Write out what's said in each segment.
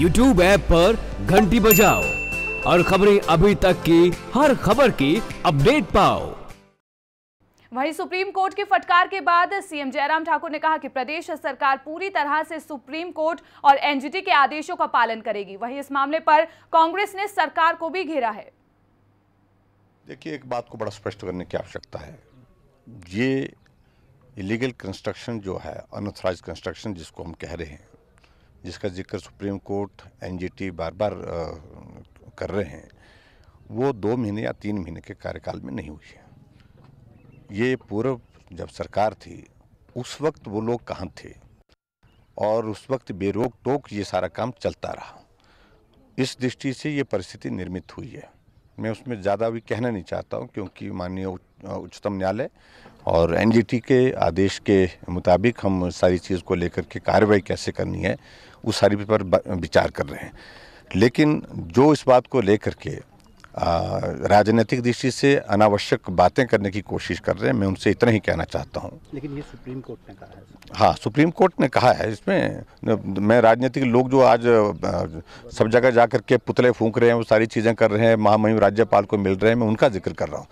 YouTube app पर घंटी बजाओ और खबरें अभी तक की हर खबर की अपडेट पाओ वहीं सुप्रीम कोर्ट के फटकार के बाद सीएम जयराम ठाकुर ने कहा कि प्रदेश सरकार पूरी तरह से सुप्रीम कोर्ट और एनजीटी के आदेशों का पालन करेगी वहीं इस मामले पर कांग्रेस ने सरकार को भी घेरा है देखिए एक बात को बड़ा स्पष्ट करने की आवश्यकता है ये इलीगल कंस्ट्रक्शन जो है अनऑथराइज कंस्ट्रक्शन जिसको हम कह रहे हैं जिसका जिक्र सुप्रीम कोर्ट एनजीटी बार बार कर रहे हैं वो दो महीने या तीन महीने के कार्यकाल में नहीं हुई है ये पूर्व जब सरकार थी उस वक्त वो लोग कहाँ थे और उस वक्त बेरोक टोक ये सारा काम चलता रहा इस दृष्टि से ये परिस्थिति निर्मित हुई है मैं उसमें ज़्यादा भी कहना नहीं चाहता हूँ क्योंकि माननीय उच्चतम न्यायालय और एनजीटी के आदेश के मुताबिक हम सारी चीज़ को लेकर के कार्रवाई कैसे करनी है उस सारी पर विचार कर रहे हैं लेकिन जो इस बात को लेकर के राजनीतिक दृष्टि से अनावश्यक बातें करने की कोशिश कर रहे हैं मैं उनसे इतना ही कहना चाहता हूं। लेकिन ये सुप्रीम कोर्ट ने कहा है हाँ सुप्रीम कोर्ट ने कहा है इसमें मैं राजनीतिक लोग जो आज सब जगह जा कर के पुतले फूंक रहे हैं वो सारी चीज़ें कर रहे हैं महामहिम राज्यपाल को मिल रहे हैं मैं उनका जिक्र कर रहा हूँ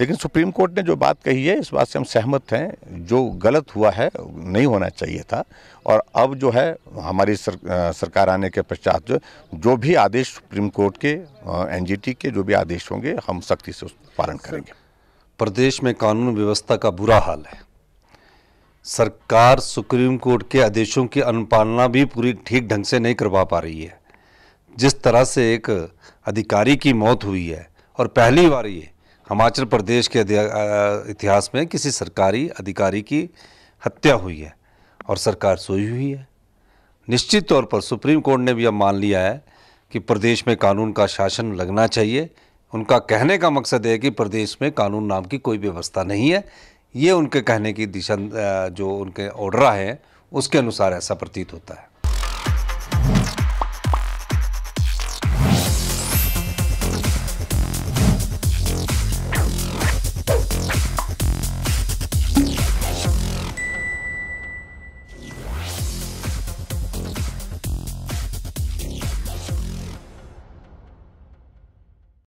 लेकिन सुप्रीम कोर्ट ने जो बात कही है इस बात से हम सहमत हैं जो गलत हुआ है नहीं होना चाहिए था और अब जो है हमारी सर, आ, सरकार आने के पश्चात जो जो भी आदेश सुप्रीम कोर्ट के एनजीटी के जो भी आदेश होंगे हम सख्ती से उस पालन करेंगे प्रदेश में कानून व्यवस्था का बुरा हाल है सरकार सुप्रीम कोर्ट के आदेशों की अनुपालना भी पूरी ठीक ढंग से नहीं करवा पा रही है जिस तरह से एक अधिकारी की मौत हुई है और पहली बार ये हिमाचल प्रदेश के इतिहास में किसी सरकारी अधिकारी की हत्या हुई है और सरकार सोई हुई है निश्चित तौर पर सुप्रीम कोर्ट ने भी अब मान लिया है कि प्रदेश में कानून का शासन लगना चाहिए उनका कहने का मकसद है कि प्रदेश में कानून नाम की कोई व्यवस्था नहीं है ये उनके कहने की दिशा जो उनके ऑर्डर है उसके अनुसार ऐसा प्रतीत होता है